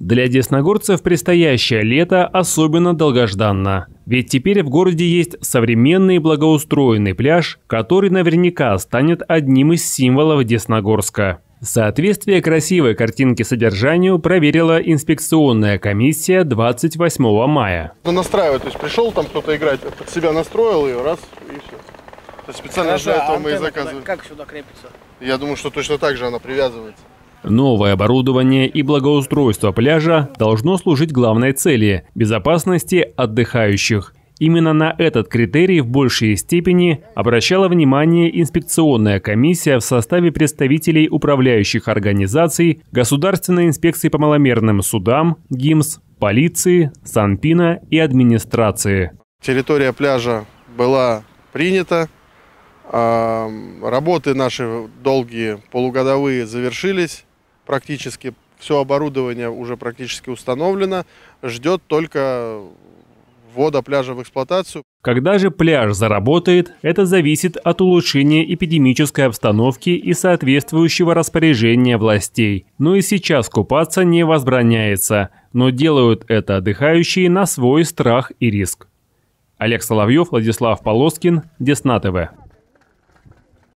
Для десногорцев предстоящее лето особенно долгожданно, ведь теперь в городе есть современный благоустроенный пляж, который наверняка станет одним из символов Десногорска. Соответствие красивой картинки содержанию проверила инспекционная комиссия 28 мая. Ну, настраивать, то есть пришел там кто-то играть, под себя настроил ее, раз и все. То специально для а этого мы и заказываем. Как сюда крепится? Я думаю, что точно так же она привязывается. Новое оборудование и благоустройство пляжа должно служить главной цели – безопасности отдыхающих. Именно на этот критерий в большей степени обращала внимание инспекционная комиссия в составе представителей управляющих организаций, Государственной инспекции по маломерным судам, ГИМС, полиции, Санпина и администрации. Территория пляжа была принята, эм, работы наши долгие полугодовые завершились, практически все оборудование уже практически установлено, ждет только ввода пляжа в эксплуатацию. Когда же пляж заработает, это зависит от улучшения эпидемической обстановки и соответствующего распоряжения властей. Но и сейчас купаться не возбраняется, но делают это отдыхающие на свой страх и риск. Олег Соловьев, Владислав Полоскин, Десна ТВ.